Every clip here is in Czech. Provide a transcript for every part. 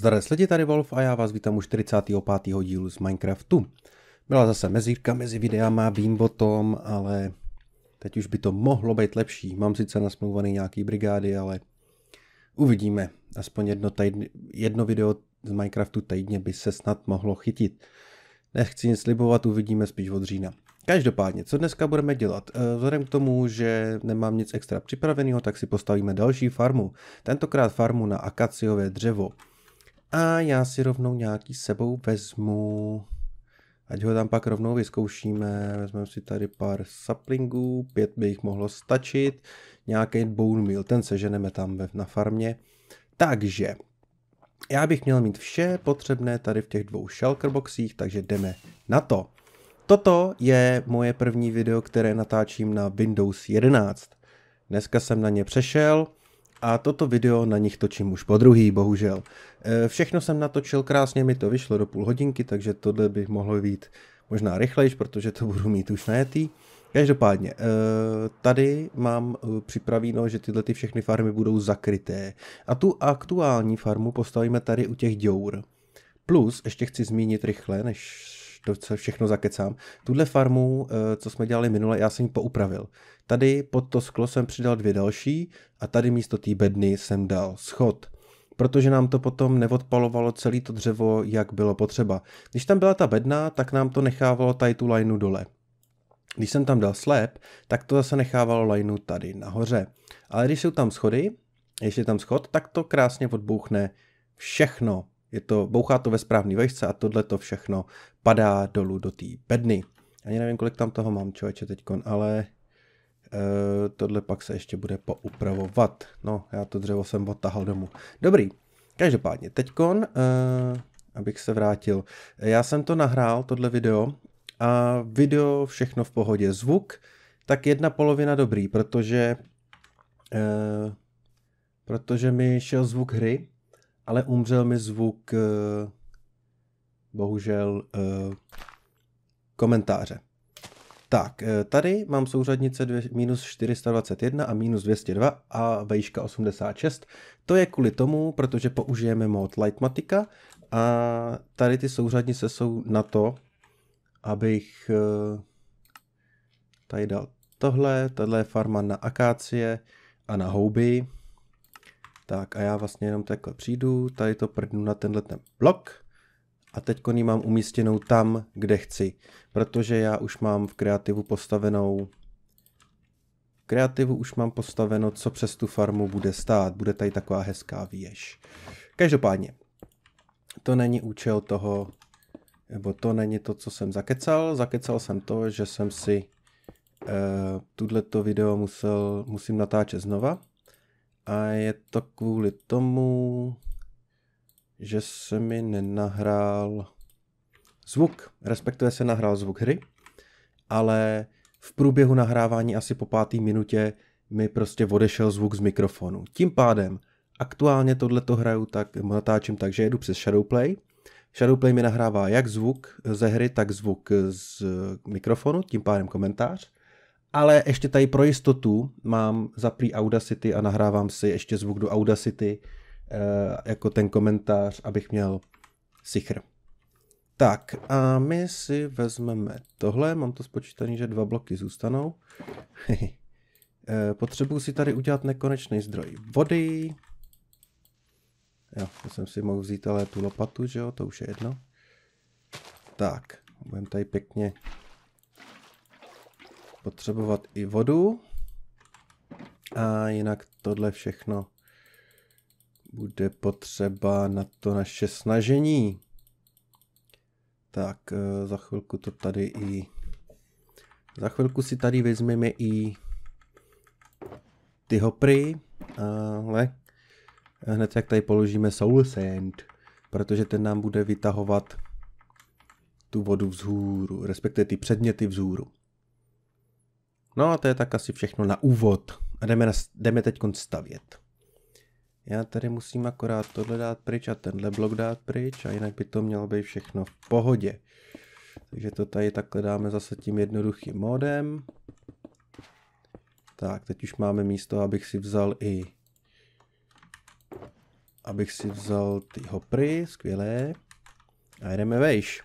Zdar sledi, tady Wolf a já vás vítám u 45. dílu z Minecraftu. Byla zase mezírka mezi videama, vím o tom, ale teď už by to mohlo být lepší. Mám sice nasmluvaný nějaký brigády, ale uvidíme. Aspoň jedno, tajdne, jedno video z Minecraftu týdně by se snad mohlo chytit. Nechci nic slibovat, uvidíme spíš od října. Každopádně, co dneska budeme dělat? Eh, vzhledem k tomu, že nemám nic extra připraveného, tak si postavíme další farmu. Tentokrát farmu na akaciové dřevo. A já si rovnou nějaký sebou vezmu. Ať ho tam pak rovnou vyzkoušíme. Vezmeme si tady pár saplingů, pět by jich mohlo stačit. Nějaký bone meal, ten seženeme tam na farmě. Takže, já bych měl mít vše potřebné tady v těch dvou shulkerboxích, takže jdeme na to. Toto je moje první video, které natáčím na Windows 11. Dneska jsem na ně přešel a toto video na nich točím už po druhý, bohužel. E, všechno jsem natočil krásně, mi to vyšlo do půl hodinky, takže tohle by mohlo být možná rychlejš, protože to budu mít už najetý. Každopádně, e, tady mám e, připravíno, že tyhle ty všechny farmy budou zakryté. A tu aktuální farmu postavíme tady u těch děur. Plus, ještě chci zmínit rychle, než co všechno zakecám. Tuhle farmu, eh, co jsme dělali minule, já jsem ji poupravil. Tady pod to sklo jsem přidal dvě další a tady místo té bedny jsem dal schod protože nám to potom neodpalovalo celé to dřevo, jak bylo potřeba. Když tam byla ta bedna, tak nám to nechávalo tady tu lajnu dole. Když jsem tam dal slep, tak to zase nechávalo lajnu tady nahoře. Ale když jsou tam schody, ještě tam schod, tak to krásně odbouchne všechno je to, bouchá to ve správný vejce a tohle to všechno padá dolů do té bedny. Ani nevím, kolik tam toho mám, člověče, teď, ale e, tohle pak se ještě bude poupravovat. No, já to dřevo jsem odtahal domů. Dobrý, každopádně, teď, e, eh, abych se vrátil, já jsem to nahrál, tohle video, a video všechno v pohodě. Zvuk, tak jedna polovina dobrý, protože e, protože mi šel zvuk hry, ale umřel mi zvuk, eh, bohužel, eh, komentáře. Tak, eh, tady mám souřadnice dvě, minus 421 a minus 202 a vejška 86. To je kvůli tomu, protože použijeme mod Lightmatica a tady ty souřadnice jsou na to, abych tady dal tohle, tohle je farma na akácie a na houby. Tak a já vlastně jenom takhle přijdu, tady to prdnu na tenhle ten blok a teď koní mám umístěnou tam, kde chci, protože já už mám v kreativu postavenou kreativu už mám postaveno, co přes tu farmu bude stát. Bude tady taková hezká věž. Každopádně, to není účel toho, nebo to není to, co jsem zakecal. Zakecal jsem to, že jsem si uh, eh, tuto video musel, musím natáčet znova, a je to kvůli tomu, že se mi nenahrál zvuk, respektive se nahrál zvuk hry, ale v průběhu nahrávání asi po páté minutě mi prostě odešel zvuk z mikrofonu. Tím pádem aktuálně tohleto hraju tak, natáčím tak, že jedu přes Shadowplay. Shadowplay mi nahrává jak zvuk ze hry, tak zvuk z mikrofonu, tím pádem komentář ale ještě tady pro jistotu mám zaplý Audacity a nahrávám si ještě zvuk do Audacity eh, jako ten komentář, abych měl sichr. Tak a my si vezmeme tohle, mám to spočítané, že dva bloky zůstanou. Eh, potřebuji si tady udělat nekonečný zdroj vody. Jo, to jsem si mohl vzít ale tu lopatu, že jo, to už je jedno. Tak, budeme tady pěkně potřebovat i vodu. A jinak tohle všechno bude potřeba na to naše snažení. Tak eh, za chvilku to tady i... Za chvilku si tady vezmeme i ty hopry, ale hned jak tady položíme soul sand, protože ten nám bude vytahovat tu vodu vzhůru, respektive ty předměty vzhůru. No a to je tak asi všechno na úvod. A jdeme, na, jdeme teď stavět. Já tady musím akorát tohle dát pryč a tenhle blok dát pryč a jinak by to mělo být všechno v pohodě. Takže to tady takhle dáme zase tím jednoduchým modem. Tak, teď už máme místo, abych si vzal i abych si vzal ty hopry, skvělé. A jdeme vejš.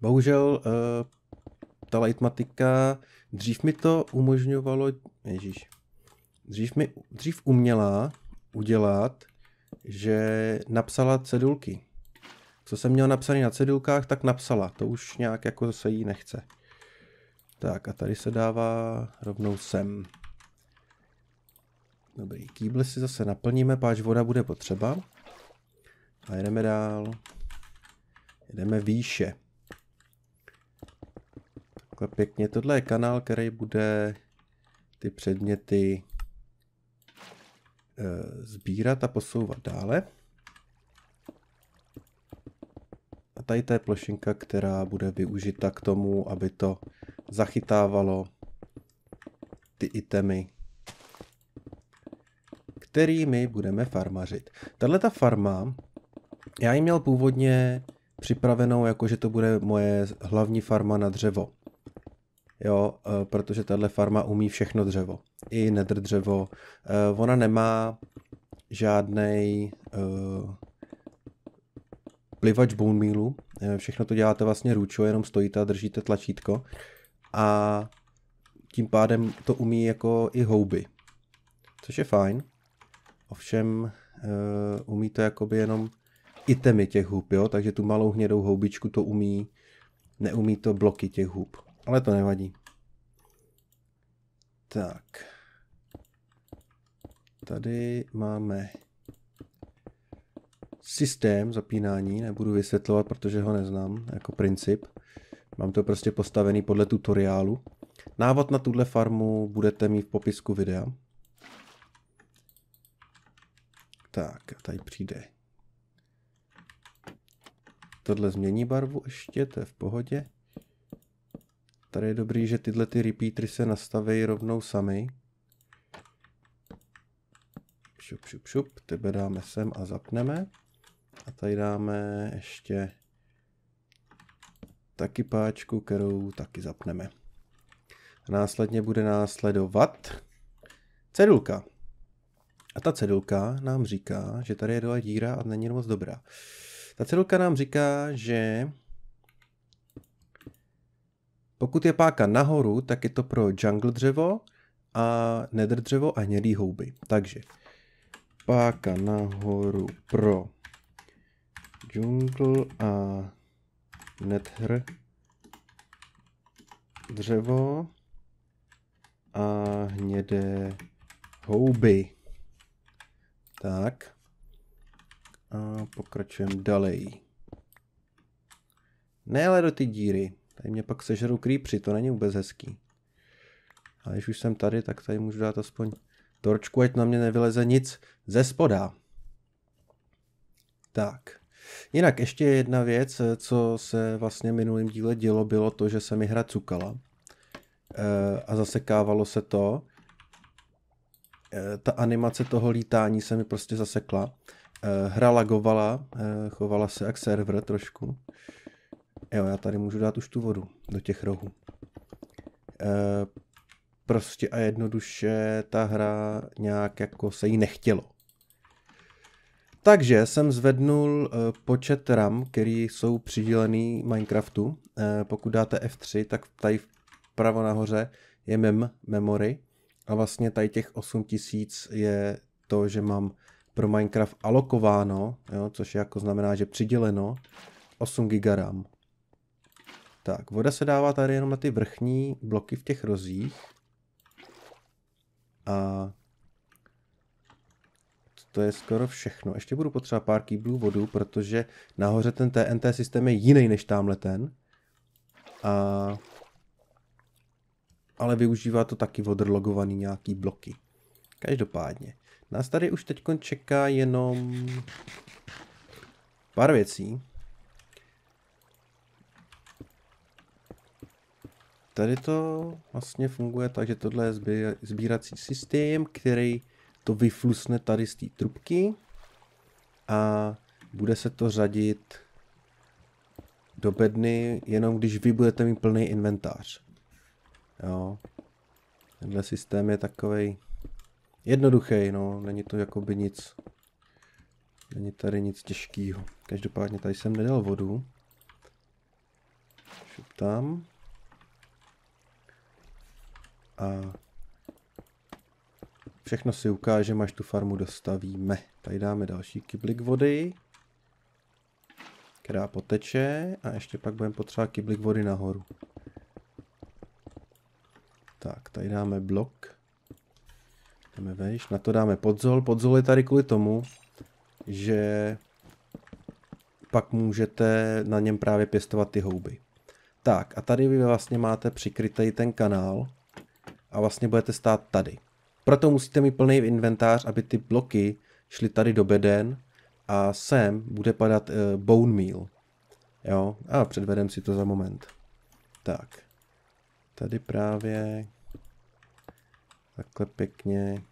Bohužel uh, ta lightmatika, dřív mi to umožňovalo, ježíš, dřív, mi, dřív uměla udělat, že napsala cedulky. Co jsem měl napsaný na cedulkách, tak napsala. To už nějak jako se jí nechce. Tak a tady se dává rovnou sem. Dobrý, kýble si zase naplníme, páč voda bude potřeba. A jedeme dál. Jedeme výše. Takhle pěkně. Tohle je kanál, který bude ty předměty eh, sbírat a posouvat dále. A tady to je plošinka, která bude využita k tomu, aby to zachytávalo ty itemy, kterými budeme farmařit. Tahle ta farma, já ji měl původně připravenou, jako že to bude moje hlavní farma na dřevo jo, eh, protože tahle farma umí všechno dřevo, i nedr dřevo. Eh, ona nemá žádný uh, eh, plivač bone mealu, všechno to děláte vlastně ručo, jenom stojíte a držíte tlačítko a tím pádem to umí jako i houby, což je fajn, ovšem uh, umí to jakoby jenom itemy těch hub, jo? takže tu malou hnědou houbičku to umí, neumí to bloky těch hub ale to nevadí. Tak. Tady máme systém zapínání, nebudu vysvětlovat, protože ho neznám jako princip. Mám to prostě postavený podle tutoriálu. Návod na tuhle farmu budete mít v popisku videa. Tak, tady přijde. Tohle změní barvu ještě, to je v pohodě. Tady je dobrý, že tyhle ty repeatry se nastaví rovnou sami. Šup, šup, šup, tebe dáme sem a zapneme. A tady dáme ještě taky páčku, kterou taky zapneme. A následně bude následovat cedulka. A ta cedulka nám říká, že tady je dole díra a není moc dobrá. Ta cedulka nám říká, že pokud je páka nahoru, tak je to pro jungle dřevo a nether dřevo a hnědý houby. Takže páka nahoru pro jungle a nether dřevo a hnědé houby. Tak. A pokračujeme dalej. Ne ale do ty díry. Tady mě pak sežeru creepři, to není vůbec hezký. A když už jsem tady, tak tady můžu dát aspoň torčku, ať na mě nevyleze nic ze spoda. Tak. Jinak ještě jedna věc, co se vlastně minulým díle dělo, bylo to, že se mi hra cukala. E, a zasekávalo se to. E, ta animace toho lítání se mi prostě zasekla. E, hra lagovala, e, chovala se jak server trošku. E, Jo, já tady můžu dát už tu vodu do těch rohů. E, prostě a jednoduše ta hra nějak jako se jí nechtělo. Takže jsem zvednul eh, počet RAM, který jsou přidělený Minecraftu. Eh, pokud dáte F3, tak tady vpravo nahoře je mem, memory. A vlastně tady těch 8000 je to, že mám pro Minecraft alokováno, jo, což je jako znamená, že přiděleno 8 GB RAM. Tak, voda se dává tady jenom na ty vrchní bloky v těch rozích. A to je skoro všechno. Ještě budu potřebovat pár kýblů vodu, protože nahoře ten TNT systém je jiný než tamhle ten. A... Ale využívá to taky odrlogovaný nějaký bloky. Každopádně. Nás tady už teď čeká jenom pár věcí. tady to vlastně funguje tak, že tohle je sbírací systém, který to vyflusne tady z té trubky a bude se to řadit do bedny, jenom když vy budete mít plný inventář. Jo. Tenhle systém je takový jednoduchý, no, není to jakoby nic, není tady nic těžkého. Každopádně tady jsem nedal vodu. Šup tam a všechno si ukážeme, až tu farmu dostavíme. Tady dáme další kyblik vody, která poteče a ještě pak budeme potřebovat kyblik vody nahoru. Tak, tady dáme blok. Jdeme vejš, na to dáme podzol. Podzol je tady kvůli tomu, že pak můžete na něm právě pěstovat ty houby. Tak a tady vy vlastně máte přikrytý ten kanál, a vlastně budete stát tady. Proto musíte mít plný inventář, aby ty bloky šly tady do beden a sem bude padat uh, bone meal. Jo, a předvedem si to za moment. Tak, tady právě takhle pěkně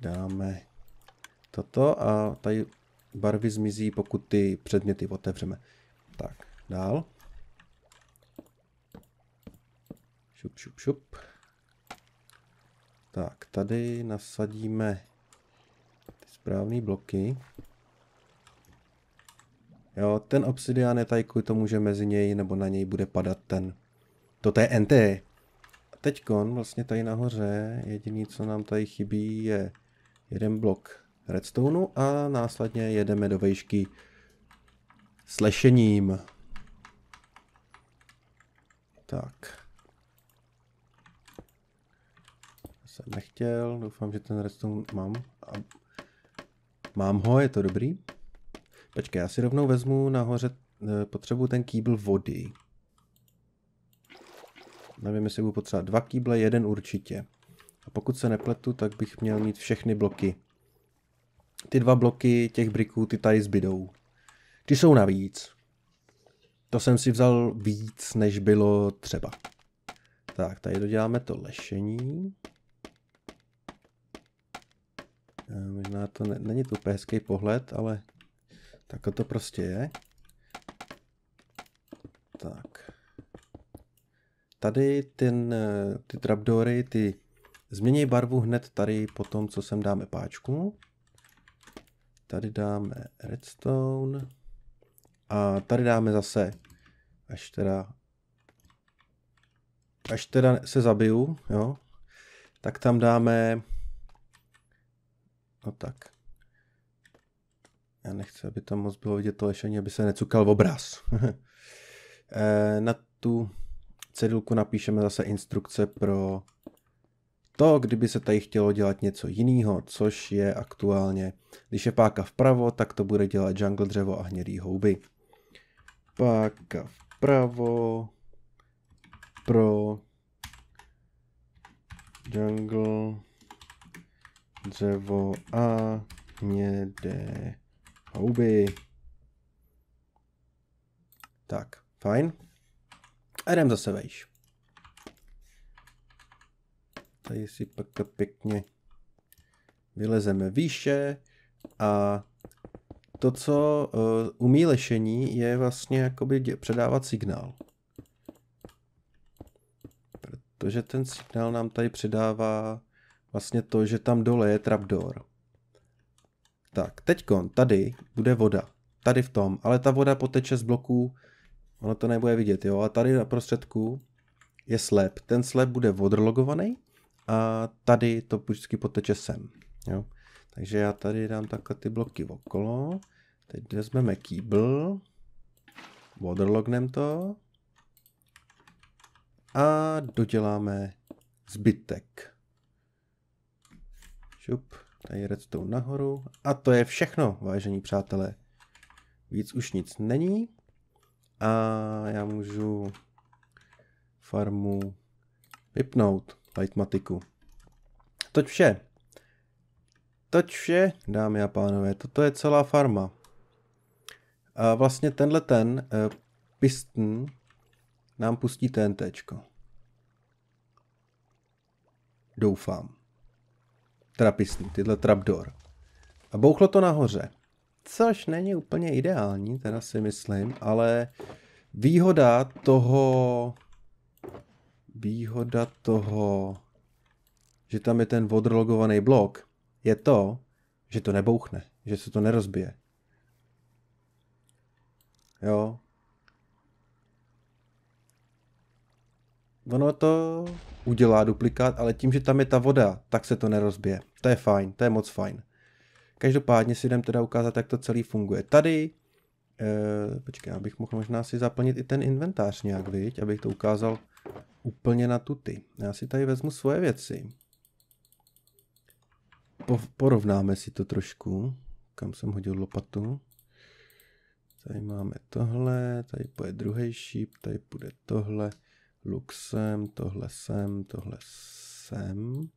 dáme toto a tady barvy zmizí, pokud ty předměty otevřeme. Tak, dál. Šup, šup, šup. Tak, tady nasadíme ty správné bloky. Jo, ten obsidián je tady kvůli tomu, že mezi něj nebo na něj bude padat ten. To je NT. A teďkon vlastně tady nahoře jediný, co nám tady chybí, je jeden blok redstoneu a následně jedeme do vejšky lešením. Tak. jsem nechtěl, doufám, že ten redstone mám. A mám ho, je to dobrý. Počkej, já si rovnou vezmu nahoře, eh, potřebuji ten kýbl vody. Nevím, jestli budu potřebovat dva kýble, jeden určitě. A pokud se nepletu, tak bych měl mít všechny bloky. Ty dva bloky těch briků, ty tady zbydou. Ty jsou navíc. To jsem si vzal víc, než bylo třeba. Tak, tady doděláme to lešení. to ne, není to úplně hezký pohled, ale tak to prostě je. Tak. Tady ten, ty trapdory, ty změní barvu hned tady po tom, co sem dáme páčku. Tady dáme redstone. A tady dáme zase, až teda, až teda se zabiju, jo, tak tam dáme No tak. Já nechci, aby tam moc bylo vidět to lešení, aby se necukal v obraz. Eh, na tu cedulku napíšeme zase instrukce pro to, kdyby se tady chtělo dělat něco jiného, což je aktuálně, když je páka vpravo, tak to bude dělat jungle dřevo a hnědý houby. Páka vpravo, pro jungle dřevo a hnědé houby. Tak, fajn. A jdem zase vejš. Tady si pak pěkně vylezeme výše a to, co uh, umí lešení, je vlastně jakoby předávat signál. Protože ten signál nám tady předává vlastně to, že tam dole je trapdoor. Tak, teďkon, tady bude voda. Tady v tom, ale ta voda poteče z bloků, ono to nebude vidět, jo, a tady na prostředku je slep. Ten slep bude odrlogovaný a tady to vždycky poteče sem, jo. Takže já tady dám takhle ty bloky okolo. Teď vezmeme kýbl. Waterlognem to. A doděláme zbytek. Šup, tady redstone nahoru. A to je všechno, vážení přátelé. Víc už nic není. A já můžu farmu vypnout, lightmatiku. Toť vše. Toť vše, dámy a pánové, toto je celá farma. A vlastně tenhle ten uh, eh, piston nám pustí TNTčko. Doufám trapisný, tyhle trapdoor. A bouchlo to nahoře. Což není úplně ideální, teda si myslím, ale výhoda toho, výhoda toho, že tam je ten vodrologovaný blok, je to, že to nebouchne, že se to nerozbije. Jo, ono to udělá duplikát, ale tím, že tam je ta voda, tak se to nerozbije. To je fajn, to je moc fajn. Každopádně si jdem teda ukázat, jak to celý funguje. Tady, eh, počkej, abych mohl možná si zaplnit i ten inventář nějak, viď? Abych to ukázal úplně na tuty. Já si tady vezmu svoje věci. Po, porovnáme si to trošku. Kam jsem hodil lopatu. Tady máme tohle, tady půjde druhý šíp, tady půjde tohle luxem, tohle sem, tohle sem.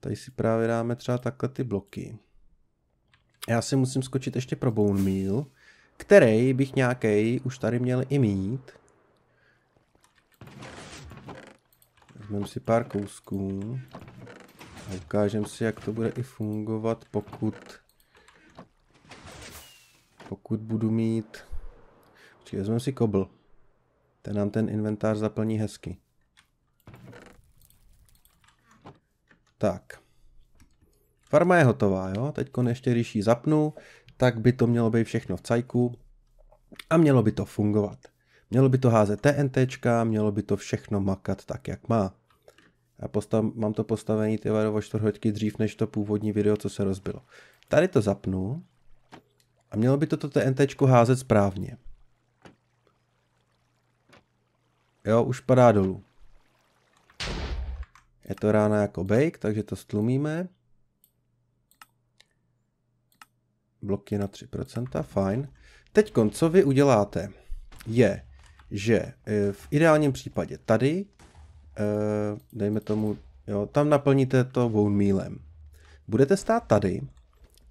Tady si právě dáme třeba takhle ty bloky. Já si musím skočit ještě pro bone meal, který bych nějaký už tady měl i mít. Vezmeme si pár kousků a ukážem si, jak to bude i fungovat, pokud pokud budu mít... vezmeme si kobl. Ten nám ten inventář zaplní hezky. Tak. Farma je hotová, jo. Teď ještě když ji zapnu, tak by to mělo být všechno v cajku a mělo by to fungovat. Mělo by to házet TNT, mělo by to všechno makat tak, jak má. Já postav, mám to postavení ty o čtvrhoďky dřív než to původní video, co se rozbilo. Tady to zapnu a mělo by to to házet správně. Jo, už padá dolů. Je to rána jako bake, takže to stlumíme. Bloky na 3%, fajn. Teď co vy uděláte, je, že eh, v ideálním případě tady, eh, dejme tomu, jo, tam naplníte to bone mealem. Budete stát tady,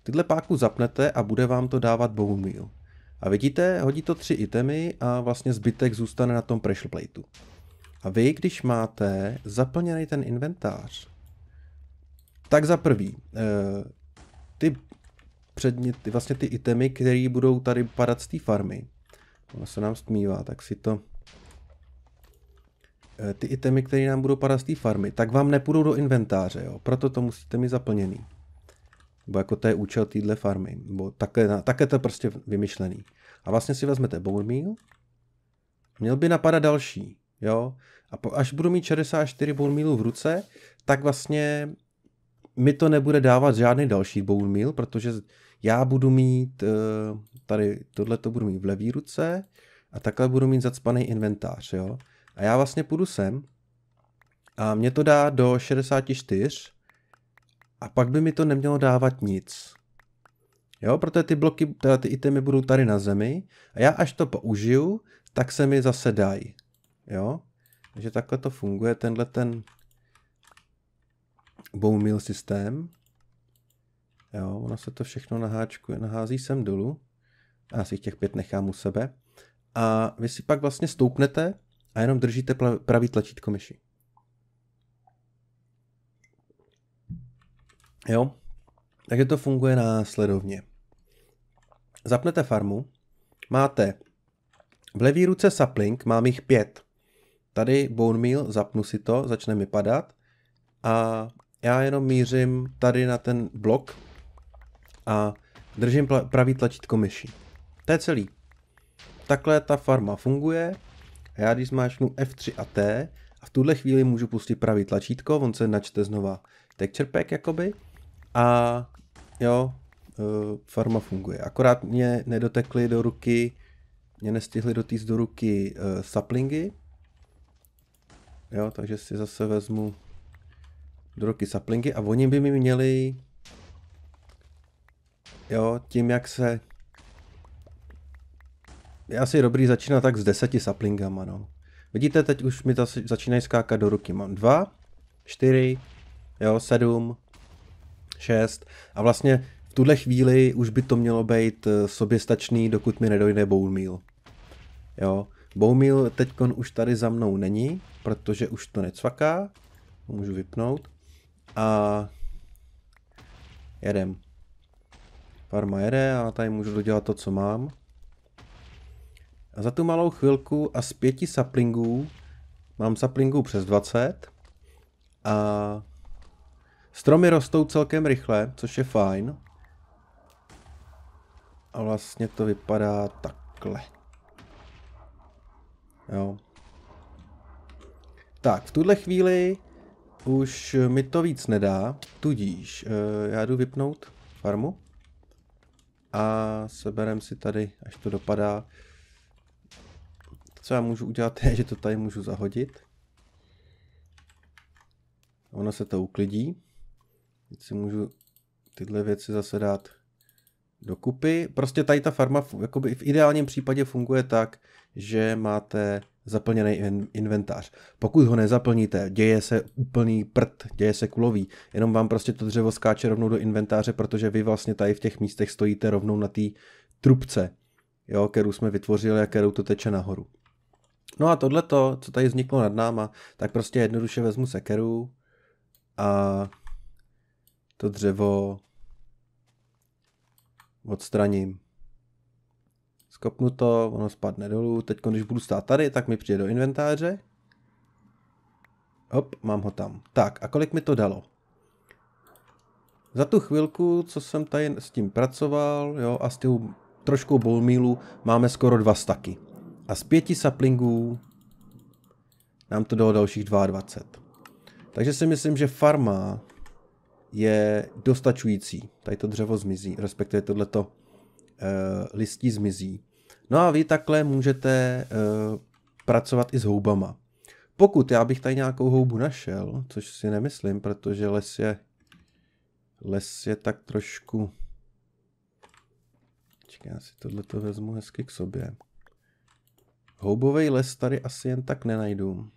tyhle páku zapnete a bude vám to dávat bone meal. A vidíte, hodí to tři itemy a vlastně zbytek zůstane na tom pressure plateu. A vy, když máte zaplněný ten inventář, tak za prvý, eh, ty předměty, vlastně ty itemy, které budou tady padat z té farmy, ono se nám stmívá, tak si to eh, ty itemy, které nám budou padat z té farmy, tak vám nepůjdou do inventáře, jo? proto to musíte mít zaplněný nebo jako to je účel téhle farmy, nebo takhle, takhle to je prostě vymyšlený. A vlastně si vezmete bone meal, měl by napadat další, jo, a po, až budu mít 64 bone mealů v ruce, tak vlastně mi to nebude dávat žádný další bone meal, protože já budu mít, eh, tady tohle to budu mít v levý ruce a takhle budu mít zacpaný inventář, jo. A já vlastně půjdu sem a mě to dá do 64 a pak by mi to nemělo dávat nic. Jo, protože ty bloky, teda ty itemy budou tady na zemi a já až to použiju, tak se mi zase dají. Jo, takže takhle to funguje, tenhle ten bone systém. Jo, ono se to všechno naháčkuje, nahází sem dolů. Já si těch pět nechám u sebe. A vy si pak vlastně stoupnete a jenom držíte pravý tlačítko myši. Jo? Takže to funguje následovně. Zapnete farmu, máte v levý ruce sapling, mám jich pět. Tady bone meal, zapnu si to, začne mi padat a já jenom mířím tady na ten blok a držím pravý tlačítko myši. To je celý. Takhle ta farma funguje. A já když zmáčknu F3 a T a v tuhle chvíli můžu pustit pravý tlačítko, on se načte znova texture čerpek jakoby a jo, e, farma funguje. Akorát mě nedotekly do ruky, mě nestihly dotýct do ruky uh, saplingy. Jo, takže si zase vezmu do ruky saplingy a oni by mi měli jo, tím jak se je asi dobrý začínat tak s deseti saplingama, no. Vidíte, teď už mi to začínají skákat do ruky. Mám dva, čtyři, jo, sedm, 6 a vlastně v tuhle chvíli už by to mělo být eh, soběstačný, dokud mi nedojde bone meal. Jo, bone meal teďkon už tady za mnou není, protože už to necvaká, můžu vypnout a jedem. Farma jede a tady můžu dodělat to, co mám. A za tu malou chvilku a z pěti saplingů mám saplingů přes 20 a Stromy rostou celkem rychle, což je fajn. A vlastně to vypadá takhle. Jo. Tak, v tuhle chvíli už mi to víc nedá, tudíž uh, já jdu vypnout farmu a seberem si tady, až to dopadá. Co já můžu udělat je, že to tady můžu zahodit. Ono se to uklidí. Teď si můžu tyhle věci zase dát dokupy. Prostě tady ta farma jakoby v ideálním případě funguje tak, že máte zaplněný inventář. Pokud ho nezaplníte, děje se úplný prd, děje se kulový, jenom vám prostě to dřevo skáče rovnou do inventáře, protože vy vlastně tady v těch místech stojíte rovnou na té trubce, jo, kterou jsme vytvořili a kterou to teče nahoru. No a tohle to, co tady vzniklo nad náma, tak prostě jednoduše vezmu sekeru a to dřevo odstraním. Skopnu to, ono spadne dolů. Teď, když budu stát tady, tak mi přijde do inventáře. Hop, mám ho tam. Tak, a kolik mi to dalo? Za tu chvilku, co jsem tady s tím pracoval, jo, a s tím trošku bolmílu, máme skoro dva staky. A z pěti saplingů nám to dalo dalších 22. Takže si myslím, že farma je dostačující. Tady to dřevo zmizí, respektive tohleto eh, listí zmizí. No a vy takhle můžete eh, pracovat i s houbama. Pokud já bych tady nějakou houbu našel, což si nemyslím, protože les je, les je tak trošku... Čekaj, já si tohleto to vezmu hezky k sobě. Houbový les tady asi jen tak nenajdu.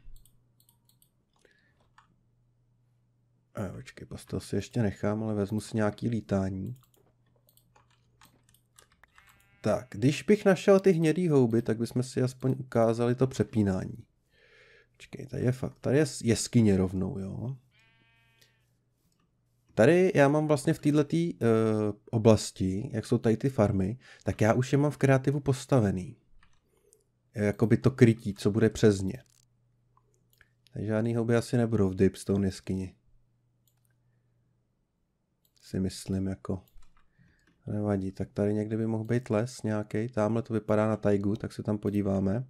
A počkej, postel si ještě nechám, ale vezmu si nějaký lítání. Tak, když bych našel ty hnědý houby, tak bychom si aspoň ukázali to přepínání. Počkej, tady je fakt, tady je jeskyně rovnou, jo. Tady já mám vlastně v této uh, eh, oblasti, jak jsou tady ty farmy, tak já už je mám v kreativu postavený. Eh, jakoby to krytí, co bude přes ně. žádný houby asi nebudou v Deepstone jeskyni si myslím jako nevadí. Tak tady někde by mohl být les nějaký. Tamhle to vypadá na tajgu, tak se tam podíváme.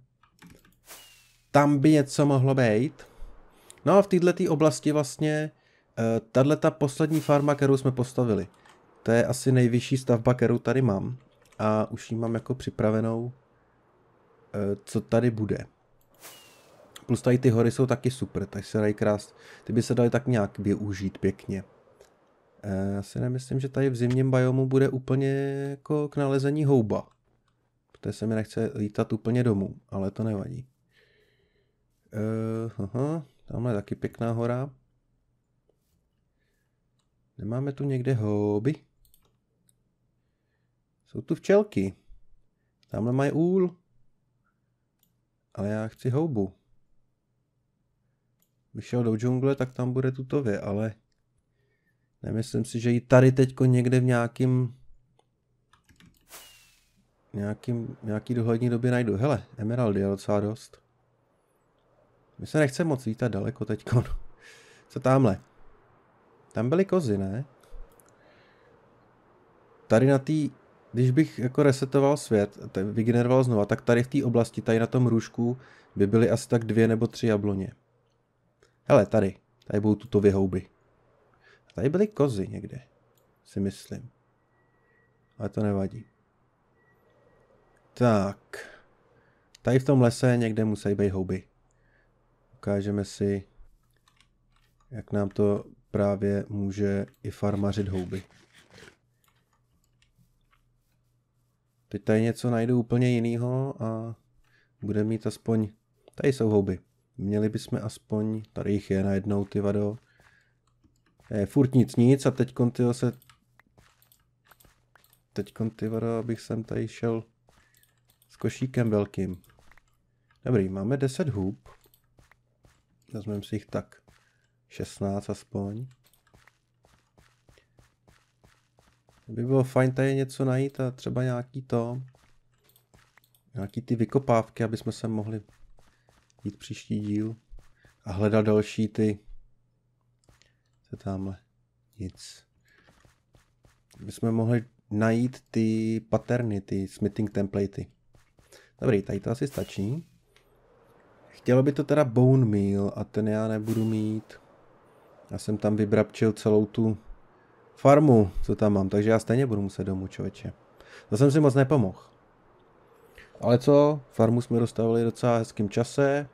Tam by něco mohlo být. No a v této oblasti vlastně eh, tahle ta poslední farma, kterou jsme postavili. To je asi nejvyšší stavba, kterou tady mám. A už ji mám jako připravenou, eh, co tady bude. Plus tady ty hory jsou taky super, tak se dají krást. Ty by se daly tak nějak využít pěkně. Eh, já si nemyslím, že tady v zimním biomu bude úplně jako k nalezení houba. Protože se mi nechce lítat úplně domů, ale to nevadí. Uh, aha, tamhle je taky pěkná hora. Nemáme tu někde houby? Jsou tu včelky. Tamhle mají úl. Ale já chci houbu. Když šel do džungle, tak tam bude tutově, ale Nemyslím si, že ji tady teďko někde v nějakým nějakým, nějaký dohlední době najdu. Hele, emeraldy, je docela dost. My se nechceme moc vítat daleko teď. No. Co tamhle? Tam byly kozy, ne? Tady na té, když bych jako resetoval svět, vygeneroval znova, tak tady v té oblasti, tady na tom růžku, by byly asi tak dvě nebo tři jabloně. Hele, tady. Tady budou tuto houby. Tady byly kozy někde, si myslím. Ale to nevadí. Tak. Tady v tom lese někde musí být houby. Ukážeme si, jak nám to právě může i farmařit houby. Teď tady něco najdu úplně jiného a bude mít aspoň... Tady jsou houby. Měli bychom aspoň... Tady jich je najednou, ty vado je eh, furt nic nic a teď ty se... Teď ty abych sem tady šel s košíkem velkým. Dobrý, máme 10 hůb. Vezmeme si jich tak 16 aspoň. By bylo fajn tady něco najít a třeba nějaký to, nějaký ty vykopávky, aby jsme se mohli jít příští díl a hledat další ty to tamhle. Nic. My jsme mohli najít ty paterny, ty smithing templatey. Dobrý, tady to asi stačí. Chtělo by to teda bone meal a ten já nebudu mít. Já jsem tam vybrabčil celou tu farmu, co tam mám, takže já stejně budu muset domů, člověče. To jsem si moc nepomohl. Ale co, farmu jsme dostavili docela hezkým čase.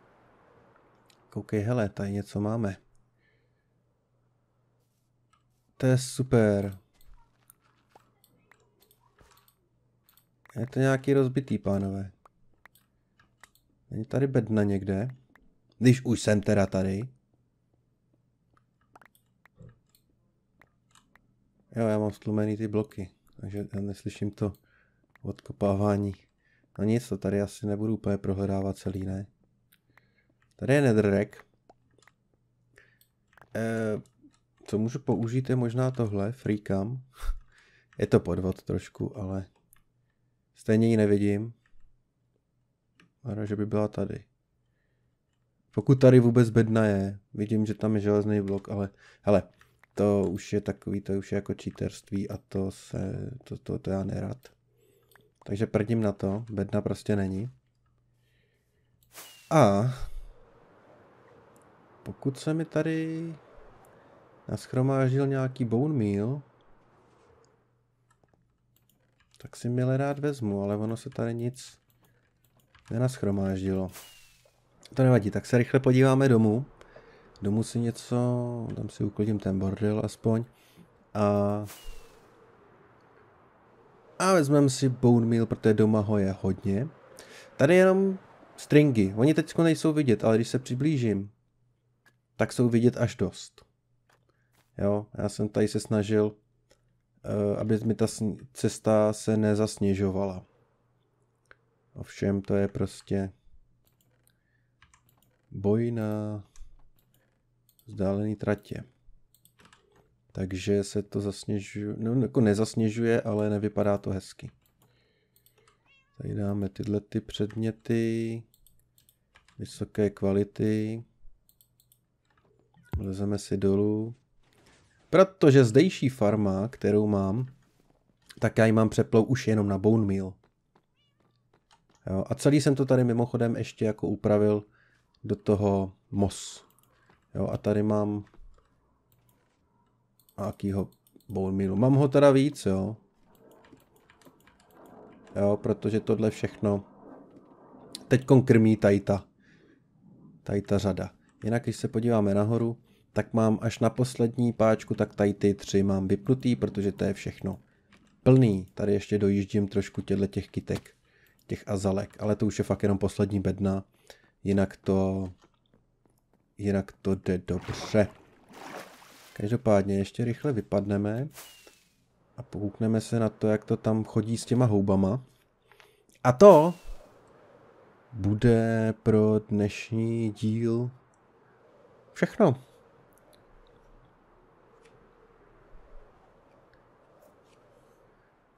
Koukej, hele, tady něco máme. To je super. Je to nějaký rozbitý, pánové. Není tady bedna někde? Když už jsem teda tady. Jo, já mám stlumený ty bloky, takže já neslyším to odkopávání. No nic, to tady asi nebudu úplně prohledávat celý, ne? Tady je netherrack. Eee, eh, co můžu použít, je možná tohle, freecam. Je to podvod trošku, ale stejně ji nevidím. Ale že by byla tady. Pokud tady vůbec bedna je, vidím, že tam je železný blok, ale hele, to už je takový, to už je jako číterství a to se, to, to, to já nerad. Takže prdím na to, bedna prostě není. A pokud se mi tady nashromáždil nějaký bone meal, tak si mile rád vezmu, ale ono se tady nic nenaschromáždilo. To nevadí, tak se rychle podíváme domů. Domů si něco, tam si uklidím ten bordel aspoň. A, a vezmeme si bone meal, protože doma ho je hodně. Tady jenom stringy, oni teď nejsou vidět, ale když se přiblížím, tak jsou vidět až dost. Jo, já jsem tady se snažil, eh, aby mi ta cesta se nezasněžovala. Ovšem to je prostě boj na vzdálený tratě. Takže se to zasněžuje, no jako nezasněžuje, ale nevypadá to hezky. Tady dáme tyhle ty předměty vysoké kvality. Lezeme si dolů. Protože zdejší farma, kterou mám, tak já ji mám přeplou už jenom na bone meal. Jo, a celý jsem to tady mimochodem ještě jako upravil do toho mos. Jo, a tady mám akýho bone mealu. Mám ho teda víc, jo. Jo, protože tohle všechno teď krmí tajta, tajta řada. Jinak, když se podíváme nahoru, tak mám až na poslední páčku, tak tady ty tři mám vypnutý, protože to je všechno plný. Tady ještě dojíždím trošku těchto těch kytek, těch azalek, ale to už je fakt jenom poslední bedna, jinak to, jinak to jde dobře. Každopádně ještě rychle vypadneme a poukneme se na to, jak to tam chodí s těma houbama. A to bude pro dnešní díl všechno.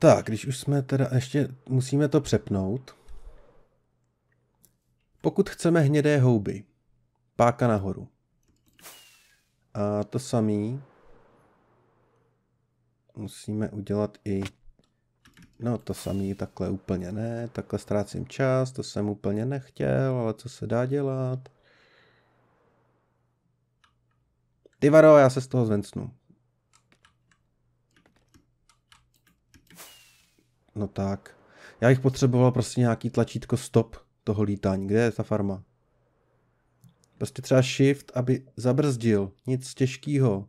Tak, když už jsme teda ještě, musíme to přepnout. Pokud chceme hnědé houby, páka nahoru. A to samý musíme udělat i No to samý takhle úplně ne, takhle ztrácím čas, to jsem úplně nechtěl, ale co se dá dělat? Ty varo, já se z toho zvencnu. No tak. Já bych potřeboval prostě nějaký tlačítko stop toho lítání. Kde je ta farma? Prostě třeba shift, aby zabrzdil. Nic těžkého.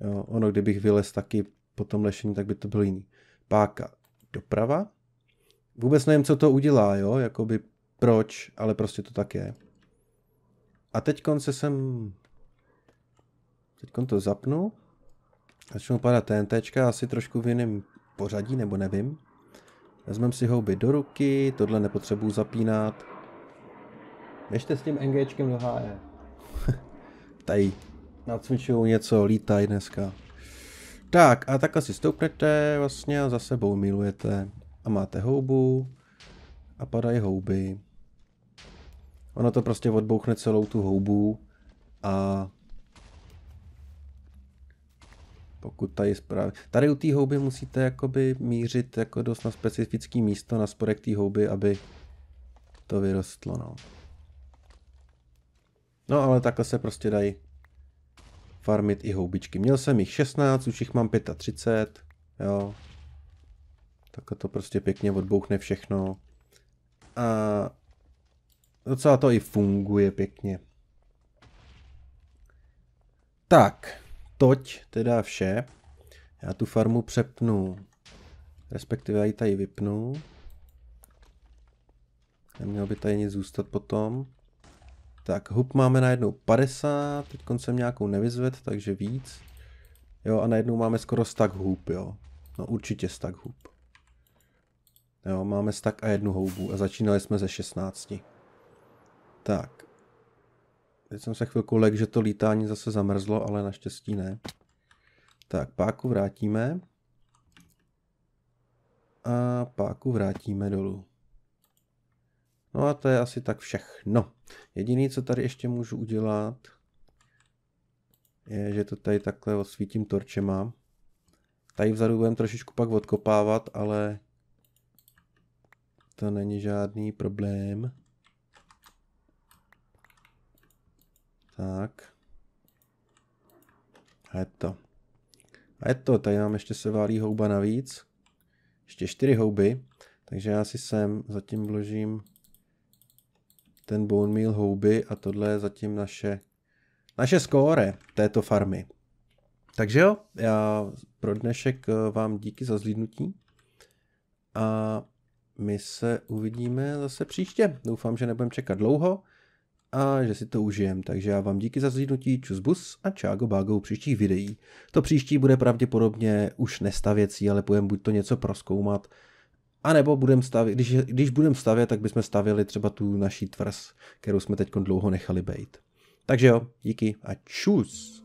Jo, ono, kdybych vylez taky po tom lešení, tak by to bylo jiný. Páka doprava. Vůbec nevím, co to udělá, jo, jakoby proč, ale prostě to tak je. A teď konce sem... Teď to zapnu. Začnu padat TNT, asi trošku v jiném pořadí, nebo nevím. Vezmem si houby do ruky, tohle nepotřebuju zapínat. Běžte s tím NGčkem do HE. Tady nacvičují něco, lítají dneska. Tak a takhle si stoupnete vlastně a za sebou milujete. A máte houbu a padají houby. Ono to prostě odbouchne celou tu houbu a pokud tady správně. Tady u té houby musíte jakoby mířit jako dost na specifické místo na spodek té houby, aby to vyrostlo. No. no ale takhle se prostě dají farmit i houbičky. Měl jsem jich 16, už jich mám 35, jo. Takhle to prostě pěkně odbouchne všechno. A docela to i funguje pěkně. Tak, toť teda vše. Já tu farmu přepnu, respektive já ji tady vypnu. Nemělo by tady nic zůstat potom. Tak, hub máme najednou 50, teď koncem nějakou nevyzved, takže víc. Jo, a najednou máme skoro stack hub, jo. No určitě stack hub. Jo, máme stack a jednu houbu a začínali jsme ze 16. Tak, Teď jsem se chvilku lek, že to lítání zase zamrzlo, ale naštěstí ne. Tak, páku vrátíme. A páku vrátíme dolů. No a to je asi tak všechno. Jediné, co tady ještě můžu udělat, je, že to tady takhle osvítím torčema. Tady vzadu budeme trošičku pak odkopávat, ale to není žádný problém. Tak. A je to. A je to, tady nám ještě se válí houba navíc. Ještě čtyři houby. Takže já si sem zatím vložím ten bone meal houby a tohle je zatím naše, naše skóre této farmy. Takže jo, já pro dnešek eh, vám díky za zlídnutí a my se uvidíme zase příště. Doufám, že nebudeme čekat dlouho a že si to užijem. Takže já vám díky za zhlídnutí, čus bus a čágo bágo u příštích videí. To příští bude pravděpodobně už nestavěcí, ale budeme buď to něco proskoumat, a nebo budem stavět, když, když budeme stavět, tak bychom stavěli třeba tu naší tvrz, kterou jsme teď dlouho nechali bejt. Takže jo, díky a čus.